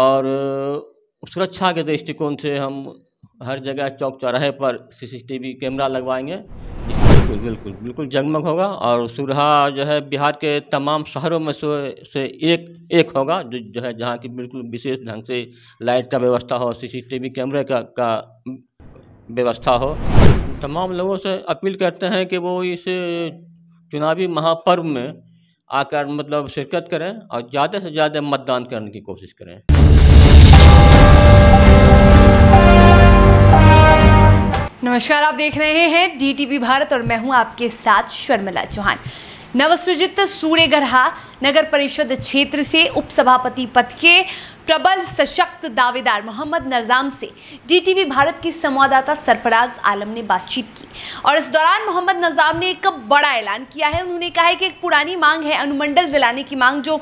और सुरक्षा के दृष्टिकोण से हम हर जगह चौक चौराहे पर सीसीटीवी कैमरा लगवाएंगे बिल्कुल बिल्कुल बिल्कुल जगमग होगा और सुरहा जो है बिहार के तमाम शहरों में से से एक एक होगा जो जो है जहाँ की बिल्कुल विशेष ढंग से लाइट का व्यवस्था हो सीसीटीवी कैमरे का का व्यवस्था हो तमाम लोगों से अपील करते हैं कि वो इस चुनावी महापर्व में आकर मतलब शिरकत करें और ज़्यादा से ज़्यादा मतदान करने की कोशिश करें नमस्कार आप देख रहे हैं डीटीवी भारत और मैं हूं आपके साथ शर्मिला चौहान नवसृजित सूर्यगढ़ा नगर परिषद क्षेत्र से उपसभापति पद के प्रबल सशक्त दावेदार मोहम्मद नज़ाम से डीटीवी भारत के संवाददाता सरफराज आलम ने बातचीत की और इस दौरान मोहम्मद नज़ाम ने एक बड़ा ऐलान किया है उन्होंने कहा है कि एक पुरानी मांग है अनुमंडल दिलाने की मांग जो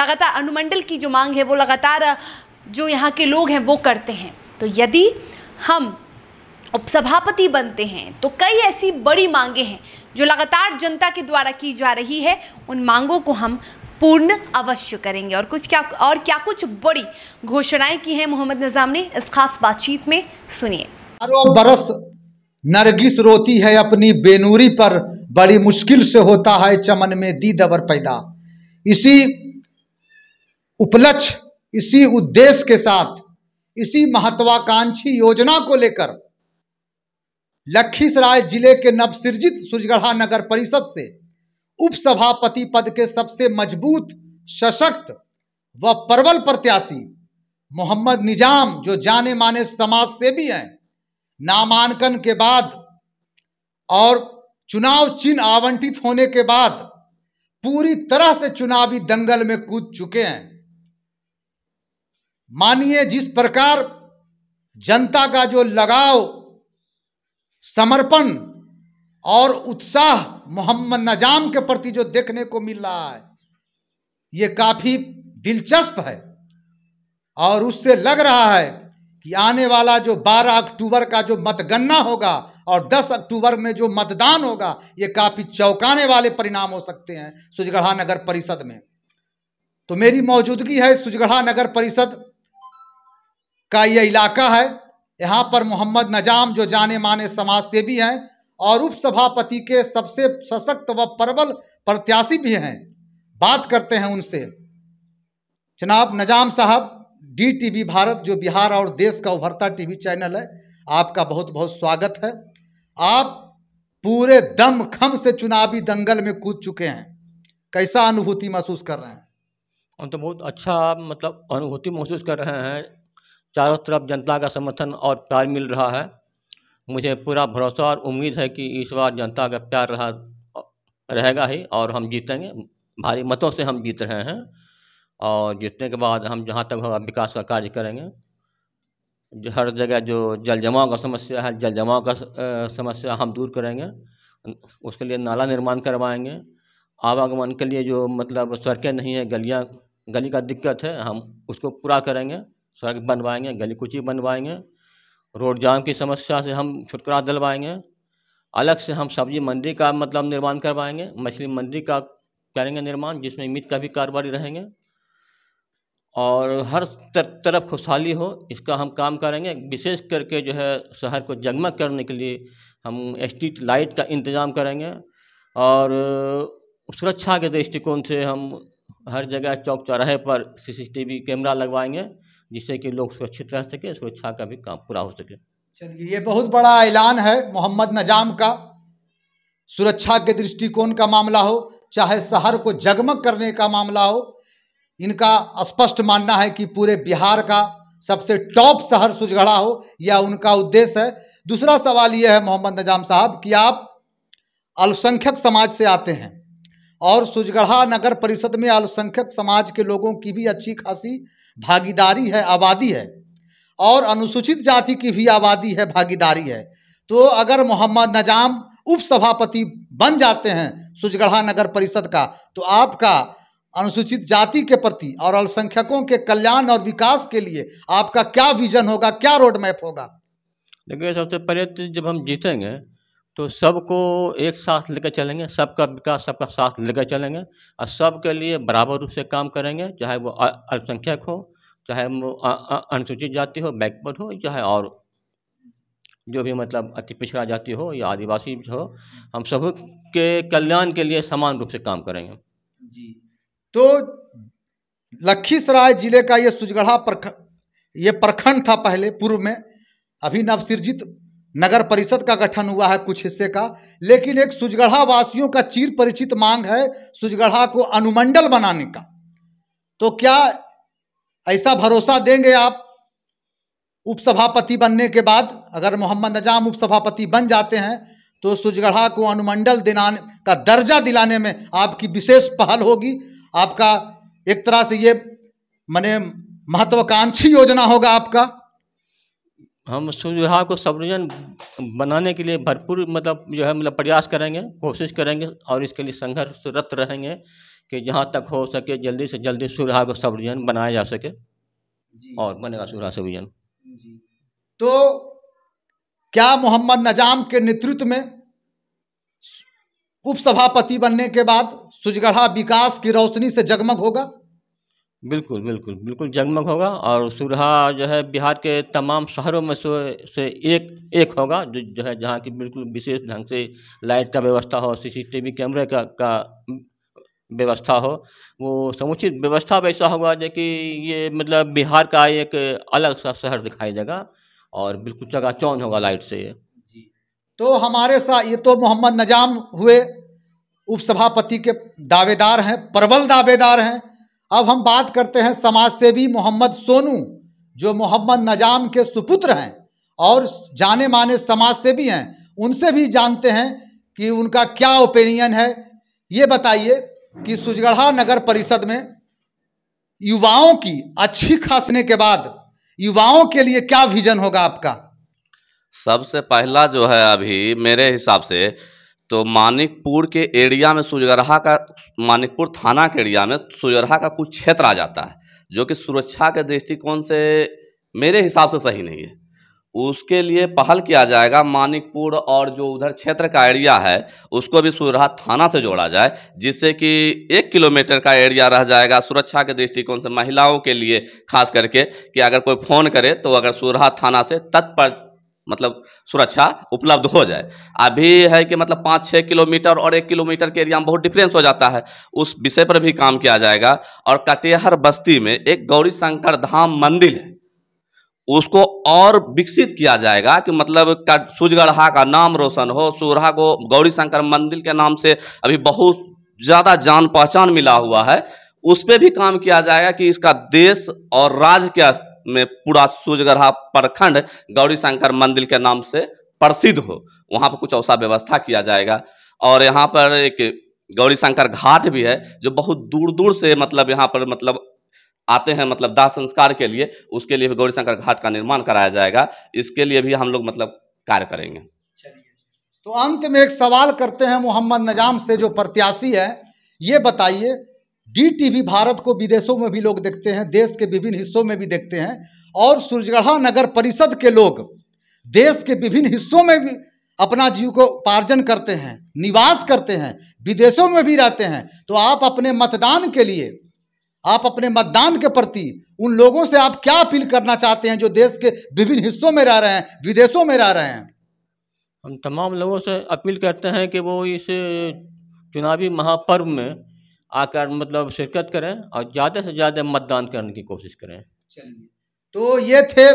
लगातार अनुमंडल की जो मांग है वो लगातार जो यहाँ के लोग हैं वो करते हैं तो यदि हम उपसभापति बनते हैं तो कई ऐसी बड़ी मांगे हैं जो लगातार जनता के द्वारा की जा रही है उन मांगों को हम पूर्ण अवश्य करेंगे और कुछ क्या और क्या कुछ बड़ी घोषणाएं की हैं मोहम्मद निज़ाम ने इस खास बातचीत में सुनिए बरस नरगिस रोती है अपनी बेनूरी पर बड़ी मुश्किल से होता है चमन में दी दबर पैदा इसी उपलक्ष्य इसी उद्देश्य के साथ इसी महत्वाकांक्षी योजना को लेकर लखीसराय जिले के नवसृजित सुजगढ़ा नगर परिषद से उपसभापति पद के सबसे मजबूत सशक्त व प्रबल प्रत्याशी मोहम्मद निजाम जो जाने माने समाज से भी हैं नामांकन के बाद और चुनाव चिन्ह आवंटित होने के बाद पूरी तरह से चुनावी दंगल में कूद चुके हैं मानिए जिस प्रकार जनता का जो लगाव समर्पण और उत्साह मोहम्मद नजाम के प्रति जो देखने को मिल रहा है ये काफ़ी दिलचस्प है और उससे लग रहा है कि आने वाला जो 12 अक्टूबर का जो मतगणना होगा और 10 अक्टूबर में जो मतदान होगा ये काफ़ी चौंकाने वाले परिणाम हो सकते हैं सुजगढ़ा नगर परिषद में तो मेरी मौजूदगी है सुजगढ़ा नगर परिषद का यह इलाका है यहाँ पर मोहम्मद नजाम जो जाने माने समाज सेवी हैं और उपसभापति के सबसे सशक्त व प्रबल प्रत्याशी भी हैं बात करते हैं उनसे जनाब नजाम साहब डी भारत जो बिहार और देश का उभरता टीवी चैनल है आपका बहुत बहुत स्वागत है आप पूरे दम खम से चुनावी दंगल में कूद चुके हैं कैसा अनुभूति महसूस कर रहे हैं हम तो बहुत अच्छा मतलब अनुभूति महसूस कर रहे हैं चारों तरफ जनता का समर्थन और प्यार मिल रहा है मुझे पूरा भरोसा और उम्मीद है कि इस बार जनता का प्यार रहा रहेगा ही और हम जीतेंगे भारी मतों से हम जीत रहे हैं और जीतने के बाद हम जहाँ तक होगा विकास का कार्य करेंगे जो हर जगह जो जल जमाव का समस्या है जल जमाव का समस्या हम दूर करेंगे उसके लिए नाला निर्माण करवाएंगे आवागमन के लिए जो मतलब सड़कें नहीं है गलियाँ गली का दिक्कत है हम उसको पूरा करेंगे सड़क बनवाएंगे गली कुची बनवाएंगे रोड जाम की समस्या से हम छुटकारा दिलवाएंगे अलग से हम सब्जी मंडी का मतलब निर्माण करवाएंगे मछली मंडी का करेंगे निर्माण जिसमें मीट का भी कारोबारी रहेंगे और हर तर, तरफ खुशहाली हो इसका हम काम करेंगे विशेष करके जो है शहर को जगमग करने के लिए हम स्ट्रीट लाइट का इंतज़ाम करेंगे और सुरक्षा के दृष्टिकोण से हम हर जगह चौक चौराहे पर सीसीटीवी कैमरा लगवाएंगे जिससे कि लोग सुरक्षित रह सके सुरक्षा का भी काम पूरा हो सके चलिए ये बहुत बड़ा ऐलान है मोहम्मद नजाम का सुरक्षा के दृष्टिकोण का मामला हो चाहे शहर को जगमग करने का मामला हो इनका स्पष्ट मानना है कि पूरे बिहार का सबसे टॉप शहर सुझगड़ा हो यह उनका उद्देश्य है दूसरा सवाल यह है मोहम्मद नजाम साहब कि आप अल्पसंख्यक समाज से आते हैं और सुजगढ़ा नगर परिषद में अल्पसंख्यक समाज के लोगों की भी अच्छी खासी भागीदारी है आबादी है और अनुसूचित जाति की भी आबादी है भागीदारी है तो अगर मोहम्मद नजाम उपसभापति बन जाते हैं सुजगढ़ा नगर परिषद का तो आपका अनुसूचित जाति के प्रति और अल्पसंख्यकों के कल्याण और विकास के लिए आपका क्या विजन होगा क्या रोड मैप होगा देखिए सबसे पहले तो जब हम जीतेंगे तो सबको एक साथ लेकर चलेंगे सबका विकास सबका साथ लेकर चलेंगे और सबके लिए बराबर रूप से काम करेंगे चाहे वो अल्पसंख्यक हो चाहे वो अनुसूचित जाति हो बैकवर्ड हो चाहे और जो भी मतलब अति पिछड़ा जाति हो या आदिवासी हो हम सब के कल्याण के लिए समान रूप से काम करेंगे जी तो लखीसराय जिले का ये सुजगढ़ा प्रखंड ये प्रखंड था पहले पूर्व में अभी नवसिर्जित नगर परिषद का गठन हुआ है कुछ हिस्से का लेकिन एक सुजगढ़ा वासियों का चीर परिचित मांग है सुजगढ़ा को अनुमंडल बनाने का तो क्या ऐसा भरोसा देंगे आप उपसभापति बनने के बाद अगर मोहम्मद नजाम उपसभापति बन जाते हैं तो सुजगढ़ा को अनुमंडल दिलाने का दर्जा दिलाने में आपकी विशेष पहल होगी आपका एक तरह से ये मैंने महत्वाकांक्षी योजना होगा आपका हम सुविधा को सबरीजन बनाने के लिए भरपूर मतलब जो है मतलब प्रयास करेंगे कोशिश करेंगे और इसके लिए संघर्षरत रहेंगे कि जहाँ तक हो सके जल्दी से जल्दी सुविधा को सबरीजन बनाया जा सके और बनेगा सुविधा सबरीजन तो क्या मोहम्मद नजाम के नेतृत्व में उपसभापति बनने के बाद सुजगढ़ा विकास की रोशनी से जगमग होगा बिल्कुल बिल्कुल बिल्कुल जगमग होगा और सुरहा जो है बिहार के तमाम शहरों में से से एक एक होगा जो जो है जहाँ की बिल्कुल विशेष ढंग से लाइट का व्यवस्था हो सीसीटीवी कैमरे का का व्यवस्था हो वो समुचित व्यवस्था वैसा होगा जो कि ये मतलब बिहार का एक अलग सा शहर दिखाई देगा और बिल्कुल चका चौन होगा लाइट से ये तो हमारे साथ ये तो मोहम्मद नजाम हुए उपसभापति के दावेदार हैं प्रबल दावेदार हैं अब हम बात करते हैं समाजसेवी मोहम्मद सोनू जो मोहम्मद नजाम के सुपुत्र हैं और जाने माने समाजसेवी हैं उनसे भी जानते हैं कि उनका क्या ओपिनियन है ये बताइए कि सुजगढ़ा नगर परिषद में युवाओं की अच्छी खासने के बाद युवाओं के लिए क्या विजन होगा आपका सबसे पहला जो है अभी मेरे हिसाब से तो मानिकपुर के एरिया में सुजगरहा का मानिकपुर थाना के एरिया में सुजगरहा का कुछ क्षेत्र आ जाता है जो कि सुरक्षा के दृष्टिकोण से मेरे हिसाब से सही नहीं है उसके लिए पहल किया जाएगा मानिकपुर और जो उधर क्षेत्र का एरिया है उसको भी सुरहा थाना से जोड़ा जाए जिससे कि एक किलोमीटर का एरिया रह जाएगा सुरक्षा के दृष्टिकोण से महिलाओं के लिए खास करके कि अगर कोई फ़ोन करे तो अगर सुरहा थाना से तत्पर मतलब सुरक्षा उपलब्ध हो जाए अभी है कि मतलब पाँच छः किलोमीटर और एक किलोमीटर के एरिया में बहुत डिफरेंस हो जाता है उस विषय पर भी काम किया जाएगा और कटिहार बस्ती में एक गौरी शंकर धाम मंदिर है उसको और विकसित किया जाएगा कि मतलब सूजगढ़ा का नाम रोशन हो सूरहा को गौरी शंकर मंदिर के नाम से अभी बहुत ज़्यादा जान पहचान मिला हुआ है उस पर भी काम किया जाएगा कि इसका देश और राज्य के में पूरा सूर्यगढ़ा प्रखंड गौरी शंकर मंदिर के नाम से प्रसिद्ध हो वहाँ पर कुछ ऐसा व्यवस्था किया जाएगा और यहाँ पर एक गौरी शंकर घाट भी है जो बहुत दूर दूर से मतलब यहाँ पर मतलब आते हैं मतलब दाह संस्कार के लिए उसके लिए भी गौरी शंकर घाट का निर्माण कराया जाएगा इसके लिए भी हम लोग मतलब कार्य करेंगे तो अंत में एक सवाल करते हैं मोहम्मद नजाम से जो प्रत्याशी है ये बताइए डीटीवी भारत को विदेशों में भी लोग देखते हैं देश के विभिन्न हिस्सों में भी देखते हैं और सुरजगढ़ा नगर परिषद के लोग देश के विभिन्न हिस्सों में भी अपना जीव को पार्जन करते हैं निवास करते हैं विदेशों में भी रहते हैं तो आप अपने मतदान के लिए आप अपने मतदान के प्रति उन लोगों से आप क्या अपील करना चाहते हैं जो देश के विभिन्न हिस्सों में रह रहे हैं विदेशों में रह रहे हैं हम तमाम लोगों से अपील करते हैं कि वो इस चुनावी महापर्व में आकर मतलब शिरकत करें और ज़्यादा से ज़्यादा मतदान करने की कोशिश करें चलिए तो ये थे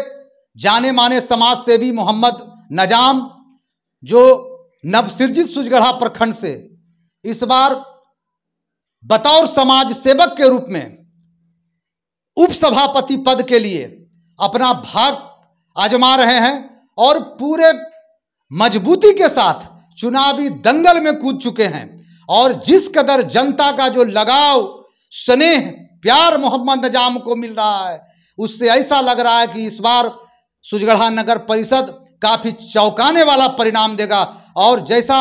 जाने माने समाज से भी मोहम्मद नजाम जो नवसिर्जित सुजगढ़ा प्रखंड से इस बार बतौर समाज सेवक के रूप में उपसभापति पद के लिए अपना भाग आजमा रहे हैं और पूरे मजबूती के साथ चुनावी दंगल में कूद चुके हैं और जिस कदर जनता का जो लगाव स्नेह प्यार मोहम्मद नजाम को मिल रहा है उससे ऐसा लग रहा है कि इस बार सुजगढ़ा नगर परिषद काफी चौंकाने वाला परिणाम देगा और जैसा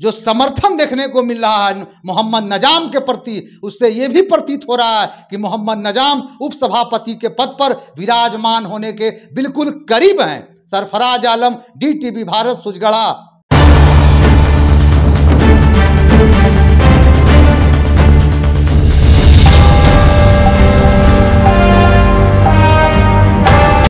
जो समर्थन देखने को मिल रहा है मोहम्मद नजाम के प्रति उससे ये भी प्रतीत हो रहा है कि मोहम्मद नजाम उपसभापति के पद पर विराजमान होने के बिल्कुल करीब हैं Sarfaraz Alam D TV Bharat Sujgarha Thank you.